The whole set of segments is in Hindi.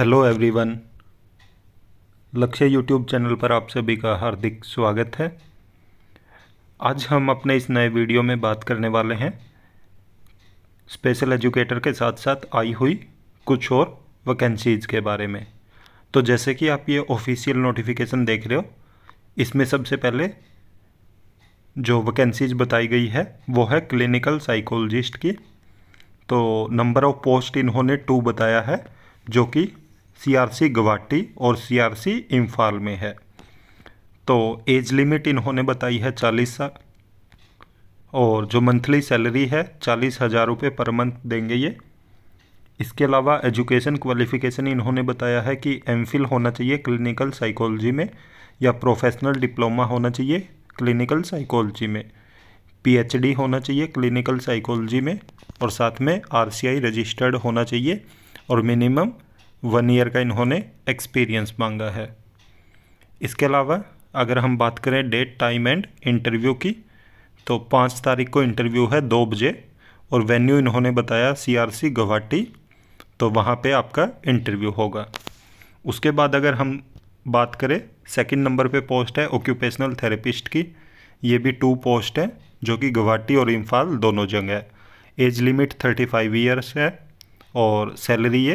hello everyone Lakshya YouTube channel पर आप सभी का हार्दिक स्वागत है आज हम अपने इस नए वीडियो में बात करने वाले हैं स्पेशल एजुकेटर के साथ साथ आई हुई कुछ और वैकेंसीज़ के बारे में तो जैसे कि आप ये ऑफिशियल नोटिफिकेशन देख रहे हो इसमें सबसे पहले जो वैकेंसीज बताई गई है वो है क्लिनिकल साइकोलॉजिस्ट की तो नंबर ऑफ पोस्ट इन्होंने टू बताया है जो कि सीआरसी गुवाहाटी और सीआरसी इम्फाल में है तो एज लिमिट इन्होंने बताई है चालीस साल और जो मंथली सैलरी है चालीस हज़ार रुपये पर मंथ देंगे ये इसके अलावा एजुकेशन क्वालिफ़िकेशन इन्होंने बताया है कि एम होना चाहिए क्लिनिकल साइकोलॉजी में या प्रोफेशनल डिप्लोमा होना चाहिए क्लिनिकल साइकोलॉजी में पीएचडी होना चाहिए क्लिनिकल साइकोलॉजी में और साथ में आरसीआई रजिस्टर्ड होना चाहिए और मिनिमम वन ईयर का इन्होंने एक्सपीरियंस मांगा है इसके अलावा अगर हम बात करें डेट टाइम एंड इंटरव्यू की तो पाँच तारीख को इंटरव्यू है दो बजे और वेन्यू इन्होंने बताया सीआरसी गुवाहाटी तो वहाँ पे आपका इंटरव्यू होगा उसके बाद अगर हम बात करें सेकंड नंबर पे पोस्ट है ऑक्यूपेशनल थेरेपिस्ट की ये भी टू पोस्ट है जो कि गुवाहाटी और इम्फाल दोनों जगह है age limit thirty five years है और सैलरी ये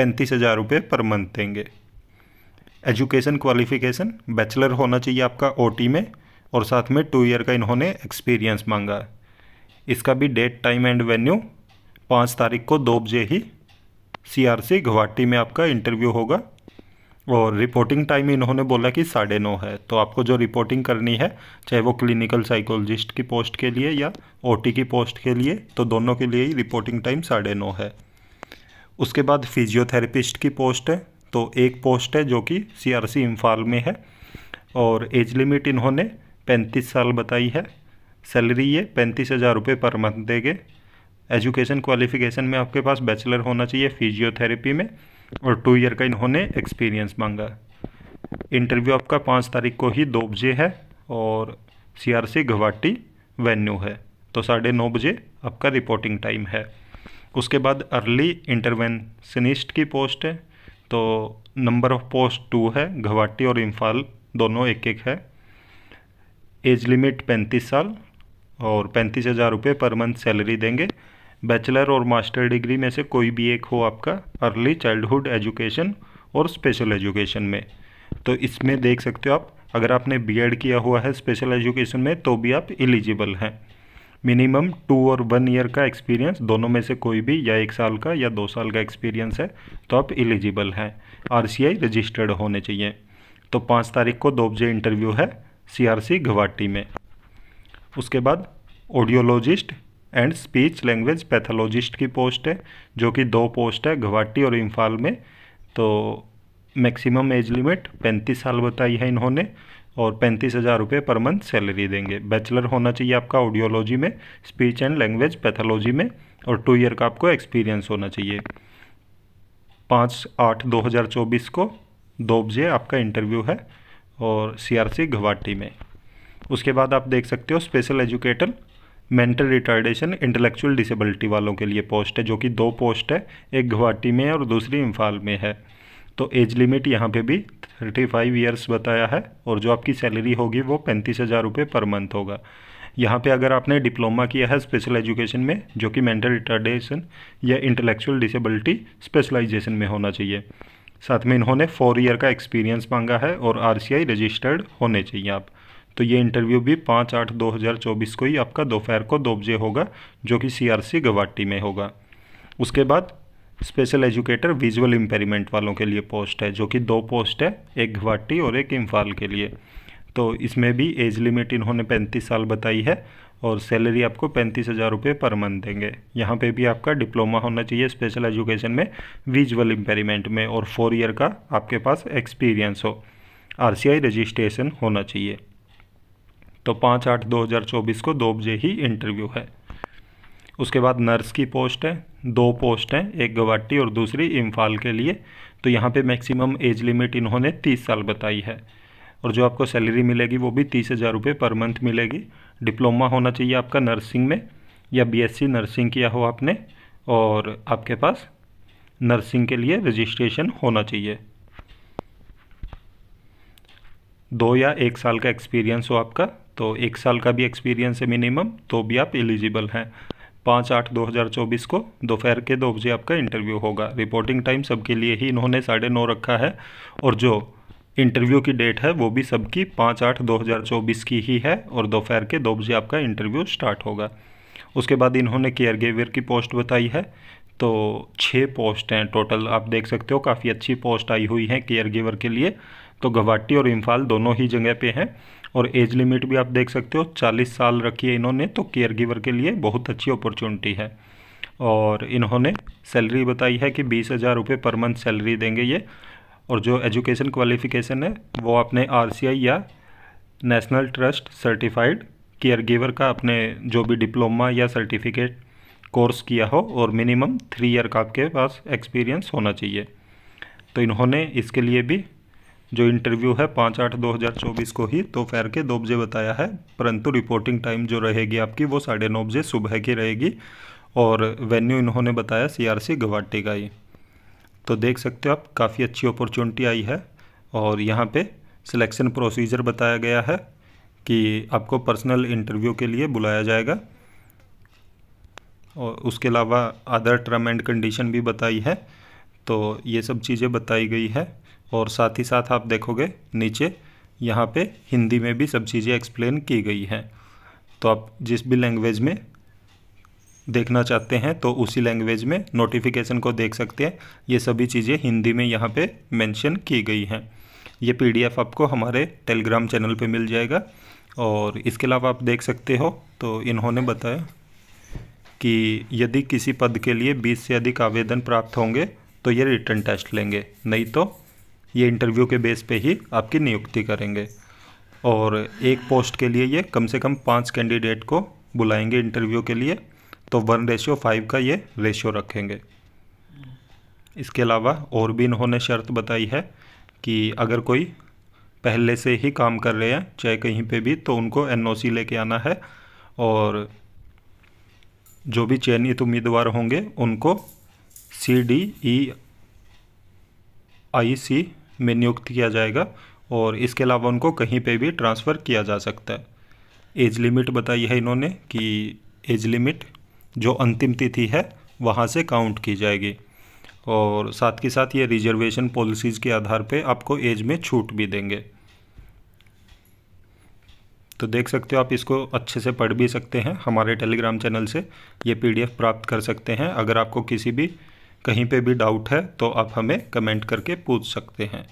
पैंतीस हज़ार रुपये पर मंथ देंगे एजुकेशन क्वालिफिकेशन बैचलर होना चाहिए आपका ओ में और साथ में टू ईयर का इन्होंने एक्सपीरियंस मांगा इसका भी डेट टाइम एंड वेन्यू पाँच तारीख को दो बजे ही सी गुवाहाटी में आपका इंटरव्यू होगा और रिपोर्टिंग टाइम इन्होंने बोला कि साढ़े नौ है तो आपको जो रिपोर्टिंग करनी है चाहे वो क्लिनिकल साइकोलॉजिस्ट की पोस्ट के लिए या ओटी की पोस्ट के लिए तो दोनों के लिए ही रिपोर्टिंग टाइम साढ़े नौ है उसके बाद फिजियोथेरेपिस्ट की पोस्ट है तो एक पोस्ट है जो कि सी आर सी इम्फाल में है और एज लिमिट इन्होंने पैंतीस साल बताई है सैलरी ये पैंतीस हज़ार रुपये पर मंथ देंगे एजुकेशन क्वालिफिकेशन में आपके पास बैचलर होना चाहिए फिजियोथेरेपी में और टू ईयर का इन्होंने एक्सपीरियंस मांगा इंटरव्यू आपका पाँच तारीख को ही दो बजे है और C R C Guwahati venue है तो साढ़े नौ बजे आपका रिपोर्टिंग टाइम है उसके बाद अर्ली इंटरवेंशनिस्ट की पोस्ट है तो नंबर ऑफ पोस्ट टू है घवाटी और इम्फाल दोनों एक एक है एज लिमिट पैंतीस साल और पैंतीस हज़ार रुपये पर मंथ सैलरी देंगे बैचलर और मास्टर डिग्री में से कोई भी एक हो आपका अर्ली चाइल्डहुड एजुकेशन और स्पेशल एजुकेशन में तो इसमें देख सकते हो आप अगर आपने बीएड किया हुआ है स्पेशल एजुकेशन में तो भी आप एलिजिबल हैं मिनिमम टू और वन ईयर का एक्सपीरियंस दोनों में से कोई भी या एक साल का या दो साल का एक्सपीरियंस है तो आप एलिजिबल हैं आर रजिस्टर्ड होने चाहिए तो पाँच तारीख को दो बजे इंटरव्यू है सी गुवाहाटी में उसके बाद audiologist and speech language pathologist की पोस्ट है जो कि दो पोस्ट है गुवाहाटी और इम्फाल में तो मैक्सिमम एज लिमिट पैंतीस साल बताई है इन्होंने और पैंतीस हज़ार रुपये पर मंथ सैलरी देंगे बैचलर होना चाहिए आपका ऑडियोलॉजी में स्पीच एंड लैंग्वेज पैथोलॉजी में और टू ईयर का आपको एक्सपीरियंस होना चाहिए पाँच आठ दो हज़ार चौबीस को दो बजे आपका इंटरव्यू है और सीआरसी गुवाहाटी में उसके बाद आप देख सकते हो special educator mental retardation intellectual disability वालों के लिए पोस्ट है जो कि दो पोस्ट है एक गुवाहाटी में और दूसरी इम्फाल में है तो एज लिमिट यहाँ पे भी थर्टी फाइव ईयर्स बताया है और जो आपकी सैलरी होगी वो पैंतीस हज़ार रुपये पर मंथ होगा यहाँ पे अगर आपने डिप्लोमा किया है स्पेशल एजुकेशन में जो कि मेंटल रिटार्डेशन या इंटेलेक्चुअल डिसेबिलिटी स्पेशलाइजेशन में होना चाहिए साथ में इन्होंने फोर ईयर का एक्सपीरियंस मांगा है और आर रजिस्टर्ड होने चाहिए आप तो ये इंटरव्यू भी पाँच आठ दो हज़ार चौबीस को ही आपका दोपहर को दो बजे होगा जो कि सी आर सी गुवाहाटी में होगा उसके बाद स्पेशल एजुकेटर विजुअल इम्पेरिमेंट वालों के लिए पोस्ट है जो कि दो पोस्ट है एक घवाटी और एक इम्फाल के लिए तो इसमें भी एज लिमिट इन्होंने पैंतीस साल बताई है और सैलरी आपको पैंतीस हज़ार रुपये पर मंथ देंगे यहाँ पे भी आपका डिप्लोमा होना चाहिए स्पेशल एजुकेशन में विजुअल इम्पेरीमेंट में और फोर ईयर का आपके पास एक्सपीरियंस हो आरसीआई रजिस्ट्रेशन होना चाहिए तो पाँच आठ दो हज़ार चौबीस को दो बजे ही इंटरव्यू है उसके बाद नर्स की पोस्ट है दो पोस्ट हैं एक गुवाहाटी और दूसरी इम्फाल के लिए तो यहाँ पे मैक्सिमम एज लिमिट इन्होंने तीस साल बताई है और जो आपको सैलरी मिलेगी वो भी तीस हज़ार रुपये पर मंथ मिलेगी डिप्लोमा होना चाहिए आपका नर्सिंग में या बीएससी नर्सिंग किया हो आपने और आपके पास नर्सिंग के लिए रजिस्ट्रेशन होना चाहिए दो या एक साल का एक्सपीरियंस हो आपका तो एक साल का भी एक्सपीरियंस है मिनिमम तो भी आप एलिजिबल हैं पाँच आठ दो हज़ार चौबीस को दोपहर के दो बजे आपका इंटरव्यू होगा रिपोर्टिंग टाइम सबके लिए ही इन्होंने साढ़े नौ रखा है और जो इंटरव्यू की डेट है वो भी सबकी पाँच आठ दो हज़ार चौबीस की ही है और दोपहर के दो बजे आपका इंटरव्यू स्टार्ट होगा उसके बाद इन्होंने केयर गेवियर की पोस्ट बताई है तो छः पोस्ट हैं टोटल आप देख सकते हो काफ़ी अच्छी पोस्ट आई हुई है केयर गेवर के लिए तो गुवाहाटी और इम्फाल दोनों ही जगह पे हैं और एज लिमिट भी आप देख सकते हो चालीस साल रखी है इन्होंने तो केयर गिवर के लिए बहुत अच्छी अपॉर्चुनिटी है और इन्होंने सैलरी बताई है कि बीस हज़ार रुपये पर मंथ सैलरी देंगे ये और जो एजुकेशन क्वालिफिकेशन है वो आपने आर या national trust certified care giver का अपने जो भी डिप्लोमा या सर्टिफिकेट कोर्स किया हो और मिनिमम थ्री ईयर का आपके पास एक्सपीरियंस होना चाहिए तो इन्होंने इसके लिए भी जो इंटरव्यू है पाँच आठ दो हज़ार चौबीस को ही दोपहर तो के दो बजे बताया है परंतु रिपोर्टिंग टाइम जो रहेगी आपकी वो साढ़े नौ बजे सुबह की रहेगी और वेन्यू इन्होंने बताया सीआरसी गुवाहाटी का ही तो देख सकते हो आप काफ़ी अच्छी अपॉर्चुनिटी आई है और यहाँ पे सिलेक्शन प्रोसीजर बताया गया है कि आपको पर्सनल इंटरव्यू के लिए बुलाया जाएगा और उसके अलावा अदर टर्म एंड कंडीशन भी बताई है तो ये सब चीज़ें बताई गई है और साथ ही साथ आप देखोगे नीचे यहाँ पे हिंदी में भी सब चीज़ें एक्सप्लेन की गई हैं तो आप जिस भी लैंग्वेज में देखना चाहते हैं तो उसी लैंग्वेज में नोटिफिकेशन को देख सकते हैं ये सभी चीज़ें हिंदी में यहाँ पे मेंशन की गई हैं ये पीडीएफ आपको हमारे टेलीग्राम चैनल पे मिल जाएगा और इसके अलावा आप देख सकते हो तो इन्होंने बताया कि यदि किसी पद के लिए बीस से अधिक आवेदन प्राप्त होंगे तो ये रिटर्न टेस्ट लेंगे नहीं तो ये इंटरव्यू के बेस पे ही आपकी नियुक्ति करेंगे और एक पोस्ट के लिए ये कम से कम पाँच कैंडिडेट को बुलाएंगे इंटरव्यू के लिए तो वन रेशियो फाइव का ये रेशियो रखेंगे इसके अलावा और भी इन्होंने शर्त बताई है कि अगर कोई पहले से ही काम कर रहे हैं चाहे कहीं पे भी तो उनको एनओसी लेके आना है और जो भी चयनित उम्मीदवार होंगे उनको सी डी ई आई सी में नियुक्त किया जाएगा और इसके अलावा उनको कहीं पे भी ट्रांसफ़र किया जा सकता है एज लिमिट बताई है इन्होंने कि एज लिमिट जो अंतिम तिथि है वहाँ से काउंट की जाएगी और साथ के साथ ये रिजर्वेशन पॉलिसीज़ के आधार पे आपको एज में छूट भी देंगे तो देख सकते हो आप इसको अच्छे से पढ़ भी सकते हैं हमारे टेलीग्राम चैनल से ये पीडीएफ प्राप्त कर सकते हैं अगर आपको किसी भी कहीं पे भी डाउट है तो आप हमें कमेंट करके पूछ सकते हैं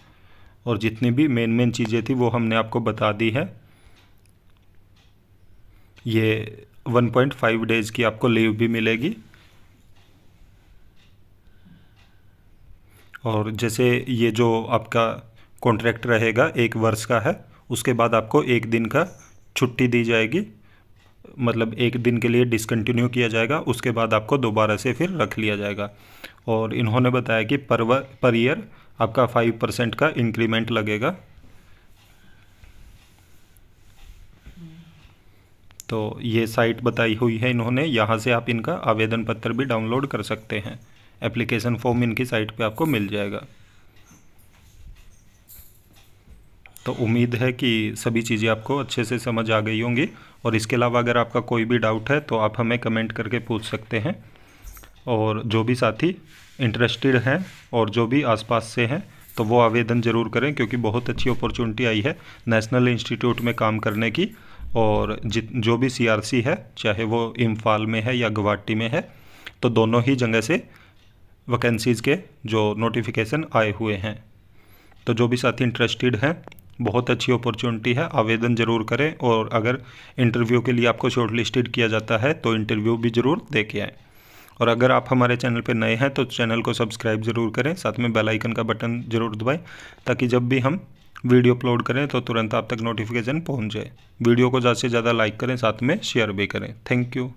और जितनी भी मेन मेन चीज़ें थी वो हमने आपको बता दी है ये 1.5 डेज़ की आपको लीव भी मिलेगी और जैसे ये जो आपका कॉन्ट्रैक्ट रहेगा एक वर्ष का है उसके बाद आपको एक दिन का छुट्टी दी जाएगी मतलब एक दिन के लिए डिसकंटिन्यू किया जाएगा उसके बाद आपको दोबारा से फिर रख लिया जाएगा और इन्होंने बताया कि पर पर ईयर आपका फाइव परसेंट का इंक्रीमेंट लगेगा तो ये साइट बताई हुई है इन्होंने यहाँ से आप इनका आवेदन पत्र भी डाउनलोड कर सकते हैं एप्लीकेशन फॉर्म इनकी साइट पे आपको मिल जाएगा तो उम्मीद है कि सभी चीज़ें आपको अच्छे से समझ आ गई होंगी और इसके अलावा अगर आपका कोई भी डाउट है तो आप हमें कमेंट करके पूछ सकते हैं और जो भी साथी इंटरेस्टेड हैं और जो भी आसपास से हैं तो वो आवेदन ज़रूर करें क्योंकि बहुत अच्छी अपॉर्चुनिटी आई है नेशनल इंस्टीट्यूट में काम करने की और जित जो भी सीआरसी है चाहे वो इम्फाल में है या गुवाहाटी में है तो दोनों ही जगह से वैकेंसीज़ के जो नोटिफिकेशन आए हुए हैं तो जो भी साथी इंटरेस्टेड हैं बहुत अच्छी अपॉर्चुनिटी है आवेदन ज़रूर करें और अगर इंटरव्यू के लिए आपको शॉर्ट किया जाता है तो इंटरव्यू भी ज़रूर दे के आएँ और अगर आप हमारे चैनल पर नए हैं तो चैनल को सब्सक्राइब ज़रूर करें साथ में बेल आइकन का बटन ज़रूर दबाएं ताकि जब भी हम वीडियो अपलोड करें तो तुरंत आप तक नोटिफिकेशन पहुंच जाए वीडियो को ज़्यादा से ज़्यादा लाइक करें साथ में शेयर भी करें थैंक यू